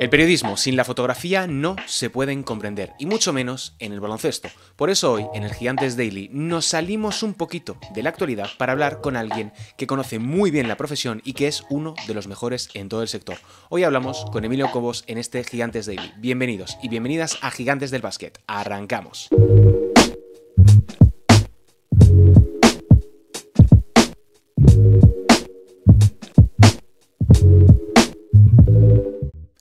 El periodismo sin la fotografía no se pueden comprender, y mucho menos en el baloncesto. Por eso hoy, en el Gigantes Daily, nos salimos un poquito de la actualidad para hablar con alguien que conoce muy bien la profesión y que es uno de los mejores en todo el sector. Hoy hablamos con Emilio Cobos en este Gigantes Daily. Bienvenidos y bienvenidas a Gigantes del Básquet. Arrancamos.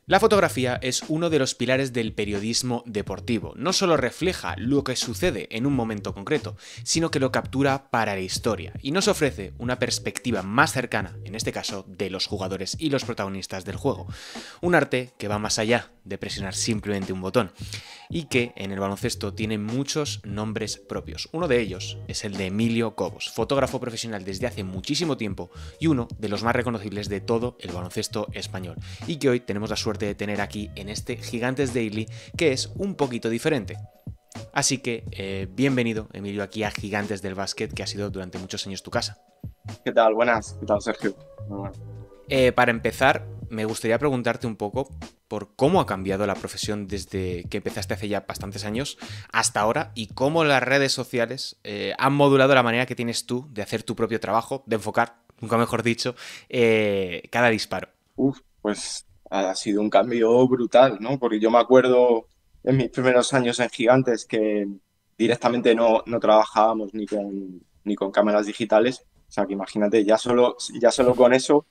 La fotografía es uno de los pilares del periodismo deportivo. No solo refleja lo que sucede en un momento concreto, sino que lo captura para la historia y nos ofrece una perspectiva más cercana, en este caso, de los jugadores y los protagonistas del juego. Un arte que va más allá de presionar simplemente un botón y que en el baloncesto tiene muchos nombres propios. Uno de ellos es el de Emilio Cobos, fotógrafo profesional desde hace muchísimo tiempo y uno de los más reconocibles de todo el baloncesto español y que hoy tenemos la suerte de tener aquí en este Gigantes Daily que es un poquito diferente. Así que eh, bienvenido, Emilio, aquí a Gigantes del Básquet, que ha sido durante muchos años tu casa. ¿Qué tal? Buenas. ¿Qué tal, Sergio? Eh, para empezar, me gustaría preguntarte un poco por cómo ha cambiado la profesión desde que empezaste hace ya bastantes años hasta ahora y cómo las redes sociales eh, han modulado la manera que tienes tú de hacer tu propio trabajo, de enfocar, nunca mejor dicho, eh, cada disparo. Uf, pues ha sido un cambio brutal, ¿no? Porque yo me acuerdo en mis primeros años en Gigantes que directamente no, trabajábamos ni con, ni con cámaras digitales. O sea, que imagínate, ya solo, ya solo con eso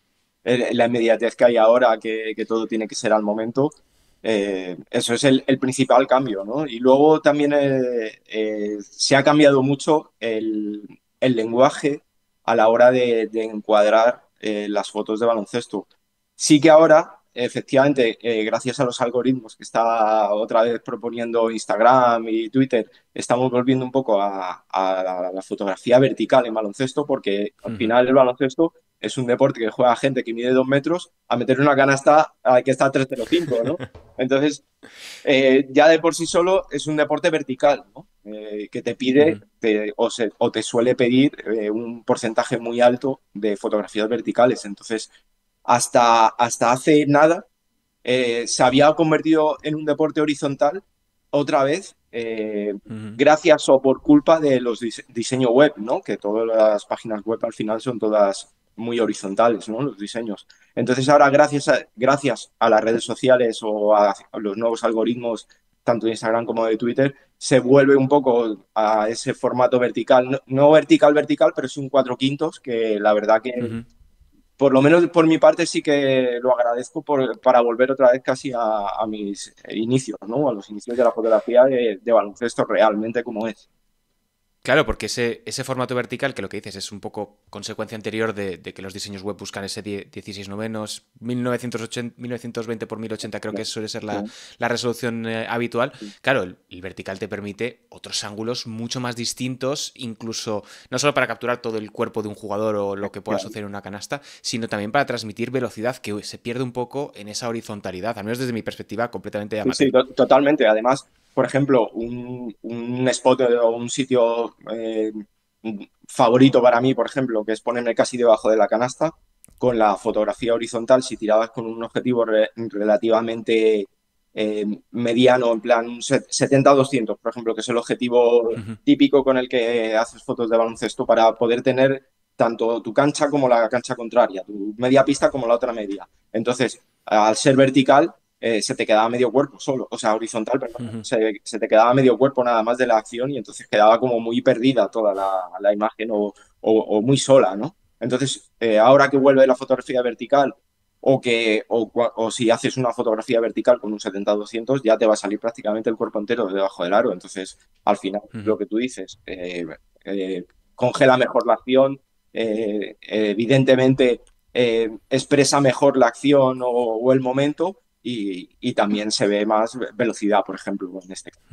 la inmediatez que hay ahora, que, todo tiene que ser al momento. Eh, eso es el, principal cambio, Y luego también eh, eh, se ha cambiado mucho el, lenguaje a la hora de, encuadrar las fotos de baloncesto. Sí que ahora, efectivamente, gracias a los algoritmos que está otra vez proponiendo Instagram y Twitter, estamos volviendo un poco a, la, a la, fotografía vertical en baloncesto, porque al final el baloncesto es un deporte que juega gente que mide dos metros a meter una canasta que está a 305, ¿no? Entonces, eh, ya de por sí solo es un deporte vertical, ¿no? Eh, que te pide o, te suele pedir eh, un porcentaje muy alto de fotografías verticales. Entonces, hasta, hasta hace nada se había convertido en un deporte horizontal otra vez gracias o por culpa de los diseños diseño web, ¿no? Que todas las páginas web al final son todas muy horizontales, ¿no? Los diseños. Entonces ahora gracias a, gracias a las redes sociales o a los nuevos algoritmos, tanto de Instagram como de Twitter, se vuelve un poco a ese formato vertical, no, vertical, vertical, pero es un cuatro quintos, que la verdad que, por lo menos por mi parte, sí que lo agradezco por, para volver otra vez casi a, mis inicios, ¿no? A los inicios de la fotografía de, de baloncesto realmente como es. Claro, porque ese, ese, formato vertical, que lo que dices es un poco consecuencia anterior de, que los diseños web buscan ese 16 novenos, 1920 por 1080 creo que suele ser la, resolución eh, habitual. Claro, el, vertical te permite otros ángulos mucho más distintos, incluso no solo para capturar todo el cuerpo de un jugador o lo que pueda suceder en una canasta, sino también para transmitir velocidad que se pierde un poco en esa horizontalidad, al menos desde mi perspectiva completamente sí totalmente. Además, por ejemplo, un, spot o un sitio eh, favorito para mí, por ejemplo, que es ponerme casi debajo de la canasta, con la fotografía horizontal, si tirabas con un objetivo relativamente eh, mediano, en plan 70-200, por ejemplo, que es el objetivo típico con el que haces fotos de baloncesto para poder tener tanto tu cancha como la cancha contraria, tu media pista como la otra media. Entonces, al ser vertical, eh, se te quedaba medio cuerpo solo, o sea, horizontal, pero se, te quedaba medio cuerpo nada más de la acción y entonces quedaba como muy perdida toda la, imagen o, muy sola, ¿no? Entonces, eh, ahora que vuelve la fotografía vertical o que o, si haces una fotografía vertical con un 70-200 ya te va a salir prácticamente el cuerpo entero debajo del aro. Entonces, al final, lo que tú dices, eh, congela mejor la acción, evidentemente expresa mejor la acción o el momento, y, también se ve más velocidad, por ejemplo, en este caso.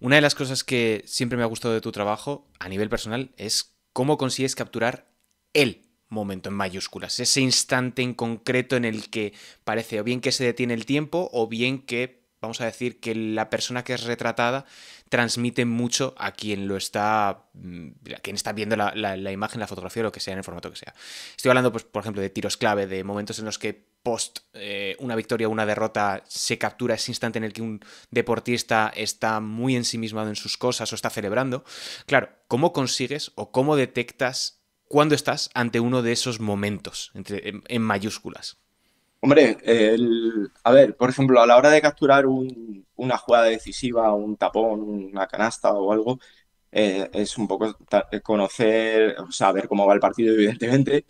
Una de las cosas que siempre me ha gustado de tu trabajo a nivel personal es cómo consigues capturar el momento en mayúsculas, ese instante en concreto en el que parece o bien que se detiene el tiempo o bien que, vamos a decir, que la persona que es retratada transmite mucho a quien lo está, mm, quien está viendo la, imagen, la fotografía, lo que sea, en el formato que sea. Estoy hablando, pues, por ejemplo, de tiros clave, de momentos en los que post eh, una victoria o una derrota se captura ese instante en el que un deportista está muy ensimismado en sus cosas o está celebrando. Claro, ¿cómo consigues o cómo detectas cuando estás ante uno de esos momentos entre, en, mayúsculas? Hombre, a ver, por ejemplo, a la hora de capturar una jugada decisiva, un tapón, una canasta o algo, eh, es un poco conocer, o saber cómo va el partido, evidentemente,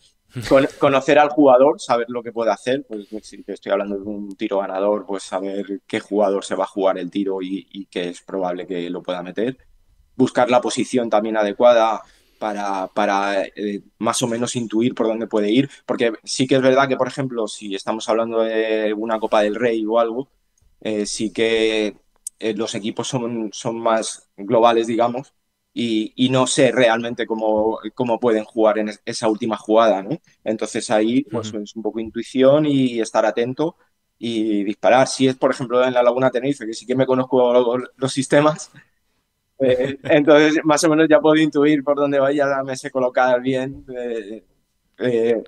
conocer al jugador, saber lo que puede hacer, pues, pues si estoy hablando de un tiro ganador, pues saber qué jugador se va a jugar el tiro y, y que es probable que lo pueda meter. Buscar la posición también adecuada para, eh, más o menos intuir por dónde puede ir, porque sí que es verdad que, por ejemplo, si estamos hablando de una Copa del Rey o algo, eh, sí que eh, los equipos son más globales, digamos, y, no sé realmente cómo, pueden jugar en esa última jugada, ¿no? Entonces ahí pues es un poco intuición y estar atento y disparar. Si es, por ejemplo, en la Laguna Tenerife, que sí que me conozco los, sistemas, eh, entonces más o menos ya puedo intuir por dónde vaya, me sé colocar bien. Eh, eh,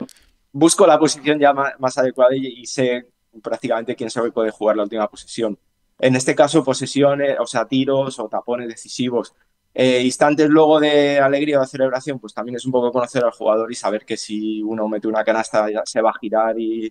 busco la posición ya más, adecuada y, sé prácticamente quién sabe puede jugar la última posición. En este caso, posesiones, o sea, tiros o tapones decisivos eh, instantes luego de alegría o de celebración, pues también es un poco conocer al jugador y saber que si uno mete una canasta se va a girar y,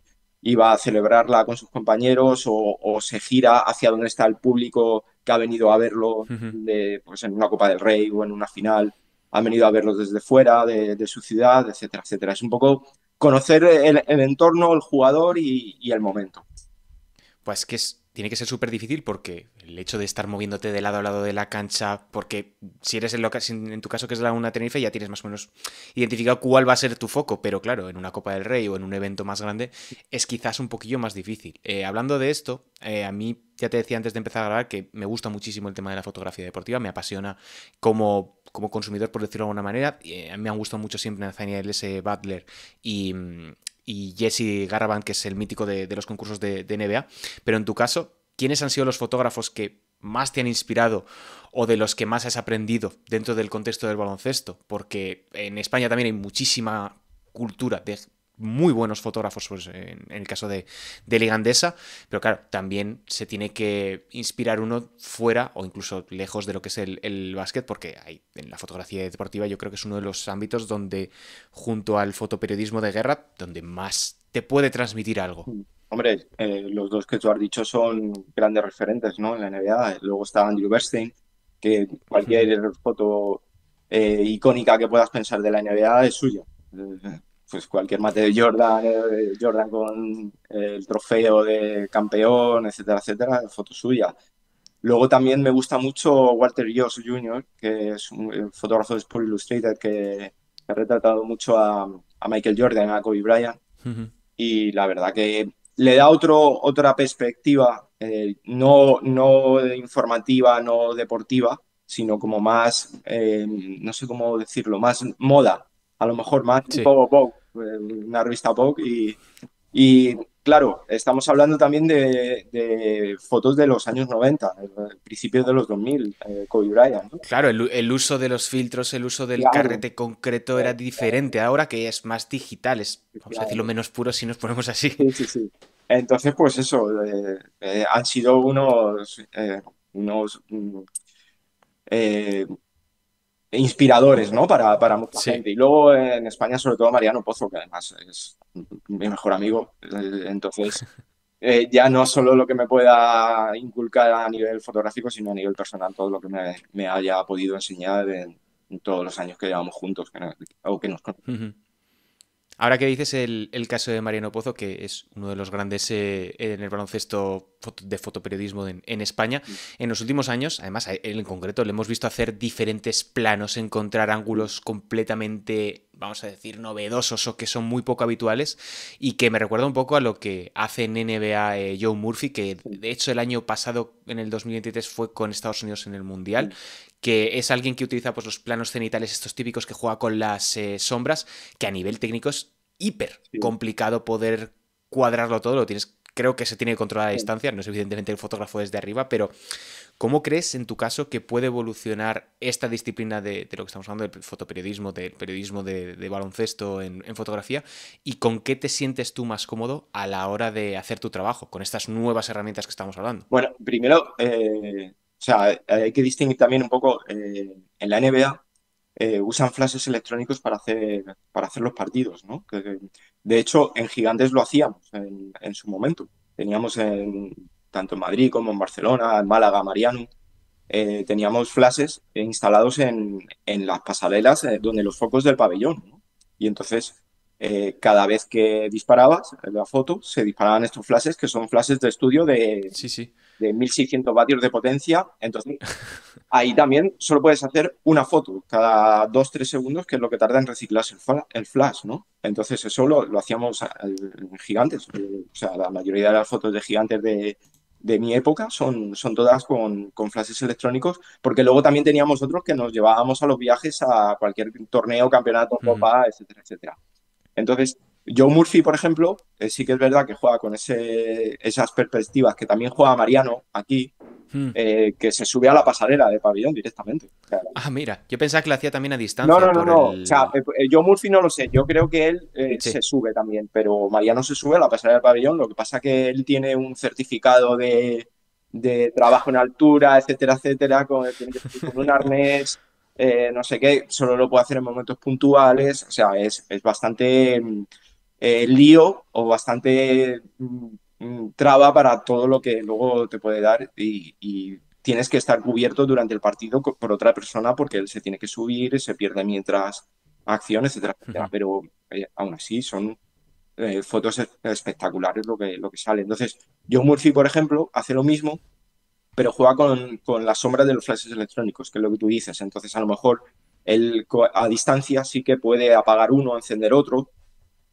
va a celebrarla con sus compañeros o, se gira hacia donde está el público que ha venido a verlo de, pues en una Copa del Rey o en una final, ha venido a verlo desde fuera de, su ciudad, etcétera, etcétera. Es un poco conocer el, entorno, el jugador y, el momento. Pues que tiene que ser súper difícil porque el hecho de estar moviéndote de lado a lado de la cancha, porque si eres en, en tu caso que es la una Tenerife, ya tienes más o menos identificado cuál va a ser tu foco, pero claro, en una Copa del Rey o en un evento más grande es quizás un poquillo más difícil. Eh, hablando de esto, eh, a mí ya te decía antes de empezar a grabar que me gusta muchísimo el tema de la fotografía deportiva, me apasiona como, como consumidor, por decirlo de alguna manera. Eh, a mí me han gustado mucho siempre Nathaniel S. Butler y, Jesse Garraban, que es el mítico de, los concursos de, de, NBA. Pero en tu caso, ¿Quiénes han sido los fotógrafos que más te han inspirado o de los que más has aprendido dentro del contexto del baloncesto? Porque en España también hay muchísima cultura de muy buenos fotógrafos pues, en, el caso de, de Ligandesa, pero claro, también se tiene que inspirar uno fuera o incluso lejos de lo que es el, el básquet, porque hay, en la fotografía deportiva yo creo que es uno de los ámbitos donde, junto al fotoperiodismo de guerra, donde más te puede transmitir algo. Mm. Hombre, eh, los dos que tú has dicho son grandes referentes ¿no? en la NBA. Luego está Andrew Bernstein, que cualquier foto eh, icónica que puedas pensar de la NBA es suya. Eh, pues cualquier mate de Jordan, Jordan con el trofeo de campeón, etcétera, etcétera, foto suya. Luego también me gusta mucho Walter Yoss Jr., que es un fotógrafo de Sport Illustrated que, ha retratado mucho a, Michael Jordan, a Kobe Bryant. Y la verdad que le da otro, otra perspectiva, eh, no, no informativa, no deportiva, sino como más, eh, no sé cómo decirlo, más moda, a lo mejor más poco Vogue, eh, una revista Vogue, y Claro, estamos hablando también de, fotos de los años 90, eh, principios de los 2000, Cody eh, Kobe Claro, el, uso de los filtros, el uso del carrete concreto era diferente ahora que es más digital, es, vamos decirlo, menos puro si nos ponemos así. Sí, sí, sí. Entonces, pues eso, eh, han sido unos, unos mm, inspiradores, ¿no? Para, para mucha gente. Y luego eh, en España, sobre todo Mariano Pozo, que además es mi mejor amigo. Eh, entonces, eh, ya no solo lo que me pueda inculcar a nivel fotográfico, sino a nivel personal, todo lo que me, haya podido enseñar en, todos los años que llevamos juntos que nos Ahora que dices el, caso de Mariano Pozo, que es uno de los grandes eh, en el baloncesto de fotoperiodismo en, España, en los últimos años, además él eh, en concreto, le hemos visto hacer diferentes planos, encontrar ángulos completamente, vamos a decir, novedosos o que son muy poco habituales y que me recuerda un poco a lo que hace en NBA eh, Joe Murphy, que de hecho el año pasado, en el 2023, fue con Estados Unidos en el Mundial, que es alguien que utiliza pues, los planos cenitales, estos típicos que juega con las eh, sombras, que a nivel técnico es hiper complicado poder cuadrarlo todo, lo tienes creo que se tiene que controlar a distancia, no es evidentemente el fotógrafo desde arriba, pero ¿cómo crees en tu caso que puede evolucionar esta disciplina de, lo que estamos hablando, del fotoperiodismo, del periodismo de, baloncesto en, fotografía? ¿Y con qué te sientes tú más cómodo a la hora de hacer tu trabajo, con estas nuevas herramientas que estamos hablando? Bueno, primero, eh, o sea, hay que distinguir también un poco, eh, en la NBA eh, usan flashes electrónicos para hacer, para hacer los partidos, ¿no? de hecho, en Gigantes lo hacíamos en, su momento. Teníamos tanto en Madrid como en Barcelona, en Málaga, Mariano, eh, teníamos flashes instalados en, las pasarelas donde los focos del pabellón. ¿no? Y entonces, cada vez que disparabas la foto, se disparaban estos flashes que son flashes de estudio de, sí, sí de 1600 vatios de potencia. Entonces, ahí también solo puedes hacer una foto cada 2-3 segundos, que es lo que tarda en reciclarse el, flash, ¿no? Entonces, eso lo, lo hacíamos en gigantes. Eh, o sea, la mayoría de las fotos de gigantes de, de mi época son, son todas con, con, flashes electrónicos, porque luego también teníamos otros que nos llevábamos a los viajes a cualquier torneo, campeonato, mm. copa, etcétera, etcétera. Entonces, Joe Murphy, por ejemplo, eh, sí que es verdad que juega con ese, esas perspectivas que también juega Mariano aquí, hmm. eh, que se sube a la pasarela de pabellón directamente. ah, mira, yo pensaba que lo hacía también a distancia. No, no, no, no. O sea, eh, Joe Murphy no lo sé, yo creo que él se sube también, pero Mariano se sube a la pasarela de pabellón, lo que pasa es que él tiene un certificado de, trabajo en altura, etcétera, etcétera, con, con un arnés. no sé qué, solo lo puede hacer en momentos puntuales, o sea, es bastante mm, eh, lío o bastante mm, mm, traba para todo lo que luego te puede dar y, tienes que estar cubierto durante el partido por otra persona porque él se tiene que subir, se pierde mientras acción, etcétera, Pero eh, aún así son eh, fotos espectaculares lo que, lo que sale. Entonces, John Murphy, por ejemplo, hace lo mismo, pero juega con, con la sombra de los flashes electrónicos, que es lo que tú dices. Entonces, a lo mejor él a distancia sí que puede apagar uno, encender otro,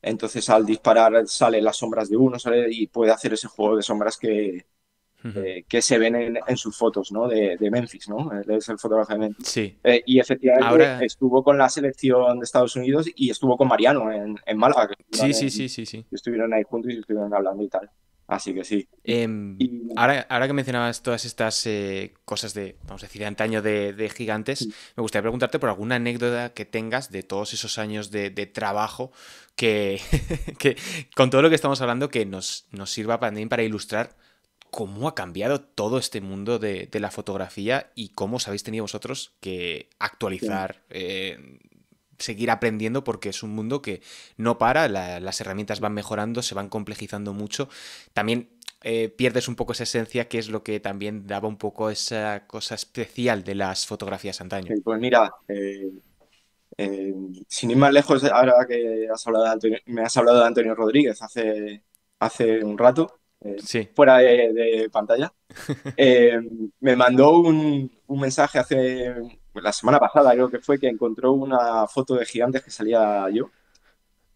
entonces al disparar salen las sombras de uno sale, y puede hacer ese juego de sombras que, eh, que se ven en, sus fotos ¿no? de, de, Memphis, ¿no? es el fotógrafo de Memphis. Sí. Eh, y efectivamente estuvo con la selección de Estados Unidos y estuvo con Mariano en, en Málaga. Sí, sí, sí, sí, sí. Estuvieron ahí juntos y estuvieron hablando y tal. Así que sí. Em, ahora, ahora, que mencionabas todas estas eh, cosas de, vamos a decir, de antaño de, gigantes, me gustaría preguntarte por alguna anécdota que tengas de todos esos años de, trabajo que, con todo lo que estamos hablando, que nos, nos sirva también para ilustrar cómo ha cambiado todo este mundo de, la fotografía y cómo os habéis tenido vosotros que actualizar, eh, seguir aprendiendo porque es un mundo que no para, las herramientas van mejorando, se van complejizando mucho. También eh, pierdes un poco esa esencia que es lo que también daba un poco esa cosa especial de las fotografías antaño. Pues mira, eh, eh, sin ir más lejos, ahora que hablado me has hablado de Antonio Rodríguez hace, hace un rato. fuera de, pantalla, me mandó un, un mensaje hace la semana pasada creo que fue que encontró una foto de gigantes que salía yo.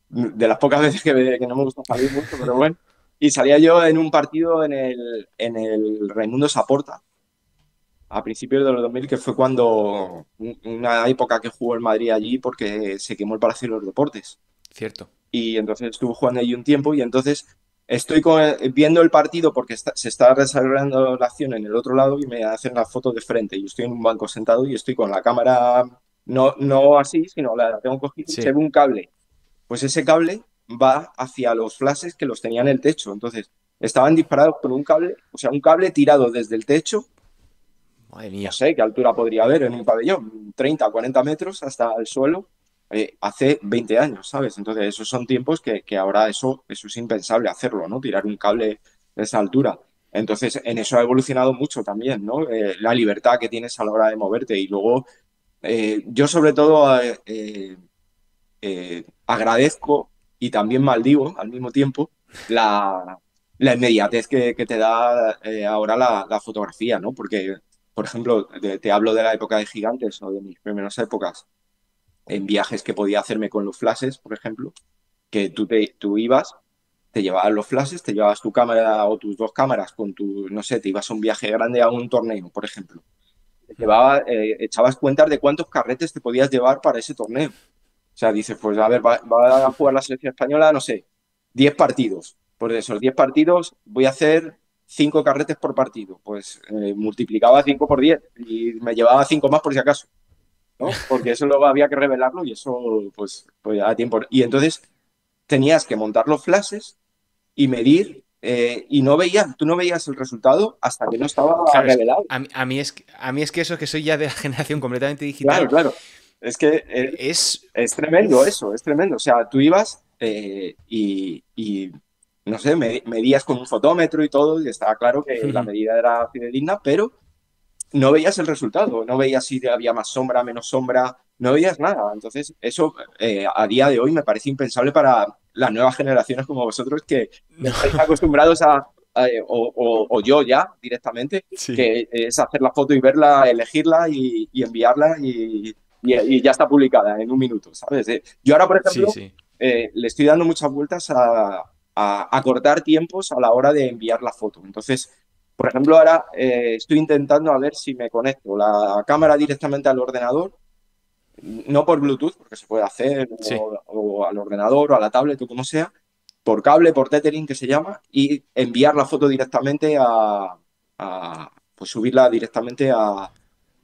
De las pocas veces que, que no me gusta salir mucho, pero bueno. Y salía yo en un partido en el, en el Raimundo Saporta, a principios de los 2000, que fue cuando una época que jugó el Madrid allí porque se quemó el Palacio de los Deportes. Cierto. Y entonces estuvo jugando allí un tiempo y entonces estoy viendo el partido porque se está desarrollando la acción en el otro lado y me hacen la foto de frente. Yo estoy en un banco sentado y estoy con la cámara, no, no así, sino la tengo cogida y se ve un cable. Pues ese cable va hacia los flashes que los tenía en el techo. Entonces, estaban disparados por un cable, o sea, un cable tirado desde el techo. Madre mía. sé qué altura podría haber en un pabellón, 30, 40 metros hasta el suelo. Eh, hace 20 años, ¿sabes? Entonces, esos son tiempos que, ahora eso, eso es impensable hacerlo, ¿no? Tirar un cable de esa altura. Entonces, en eso ha evolucionado mucho también, ¿no? Eh, la libertad que tienes a la hora de moverte. Y luego, eh, yo sobre todo agradezco y también maldigo al mismo tiempo la, la inmediatez que, te da ahora la, fotografía, ¿no? Porque, por ejemplo, te hablo de la época de gigantes o de mis primeras épocas en viajes que podía hacerme con los flashes, por ejemplo, que tú, te, tú ibas, te llevabas los flashes, te llevabas tu cámara o tus dos cámaras con tu, no sé, te ibas a un viaje grande a un torneo, por ejemplo. Te llevaba, eh, echabas cuentas de cuántos carretes te podías llevar para ese torneo. O sea, dices, pues a ver, va, a jugar la selección española, no sé, 10 partidos. Por pues de esos 10 partidos voy a hacer 5 carretes por partido. Pues eh, multiplicaba 5 por 10 y me llevaba 5 más por si acaso. Porque eso luego había que revelarlo y eso, pues, pues a tiempo. Y entonces tenías que montar los flashes y medir eh, y no veías, tú no veías el resultado hasta que no estaba revelado. A mí, es, a mí es que eso es que soy ya de la generación completamente digital. Claro, claro. Es que eh, es, es tremendo eso, es tremendo. O sea, tú ibas eh, y, no sé, medías con un fotómetro y todo, y estaba claro que la medida era fidedigna, pero no veías el resultado, no veías si había más sombra, menos sombra, no veías nada. Entonces, eso eh, a día de hoy me parece impensable para las nuevas generaciones como vosotros que estáis acostumbrados a, o, yo ya directamente, que es hacer la foto y verla, elegirla y, enviarla y, ya está publicada en un minuto, ¿sabes? Eh, yo ahora, por ejemplo, eh, le estoy dando muchas vueltas a, a, a, cortar tiempos a la hora de enviar la foto. Entonces, por ejemplo, ahora eh, estoy intentando a ver si me conecto la cámara directamente al ordenador, no por Bluetooth, porque se puede hacer, o, al ordenador, o a la tablet, o como sea, por cable, por tethering, que se llama, y enviar la foto directamente a, pues subirla directamente a...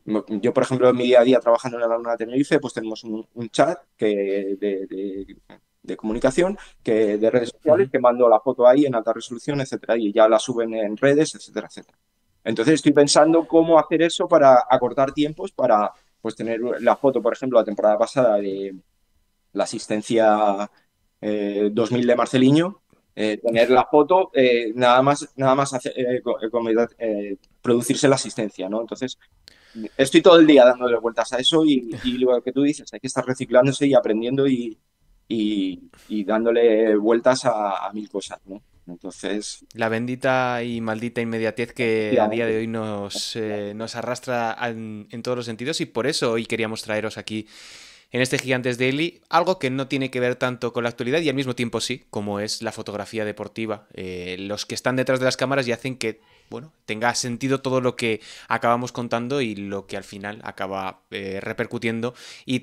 Yo, por ejemplo, en mi día a día trabajando en la Luna de Tenerife, pues tenemos un, chat que de de comunicación, que de redes sociales, que mando la foto ahí en alta resolución, etcétera, y ya la suben en redes, etcétera, etcétera. Entonces estoy pensando cómo hacer eso para acortar tiempos, para pues tener la foto, por ejemplo, la temporada pasada de la asistencia 2000 eh, de Marceliño, eh, tener la foto, eh, nada más, nada más producirse la asistencia, ¿no? Entonces estoy todo el día dándole vueltas a eso y, y lo que tú dices, hay que estar reciclándose y aprendiendo y, y, dándole vueltas a, mil cosas, Entonces... La bendita y maldita inmediatez que a día de hoy nos, eh, nos arrastra en, todos los sentidos y por eso hoy queríamos traeros aquí en este Gigantes Daily, algo que no tiene que ver tanto con la actualidad y al mismo tiempo sí, como es la fotografía deportiva. Eh, los que están detrás de las cámaras y hacen que bueno, tenga sentido todo lo que acabamos contando y lo que al final acaba eh, repercutiendo y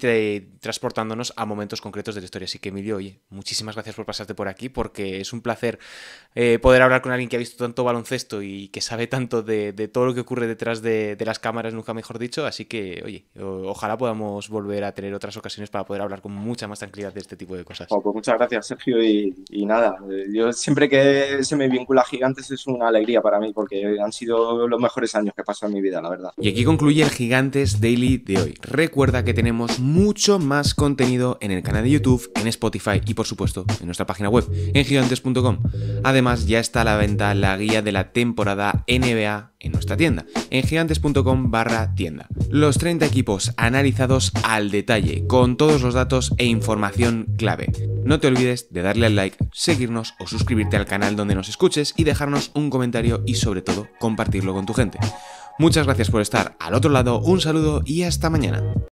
transportándonos a momentos concretos de la historia. Así que Emilio, oye, muchísimas gracias por pasarte por aquí porque es un placer eh, poder hablar con alguien que ha visto tanto baloncesto y que sabe tanto de, todo lo que ocurre detrás de, las cámaras, nunca mejor dicho. Así que, oye, ojalá podamos volver a tener otras ocasiones para poder hablar con mucha más tranquilidad de este tipo de cosas. Oh, muchas gracias, Sergio, y, nada, eh, yo siempre que se me vincula a Gigantes es una alegría para mí, porque han sido los mejores años que he pasado en mi vida, la verdad. Y aquí concluye el Gigantes Daily de hoy. Recuerda que tenemos mucho más contenido en el canal de YouTube, en Spotify y, por supuesto, en nuestra página web, en gigantes.com. Además, ya está a la venta la guía de la temporada NBA en nuestra tienda, en gigantes.com barra tienda. Los 30 equipos analizados al detalle con todos los datos e información clave. No te olvides de darle al like, seguirnos o suscribirte al canal donde nos escuches y dejarnos un comentario y sobre todo compartirlo con tu gente. Muchas gracias por estar al otro lado, un saludo y hasta mañana.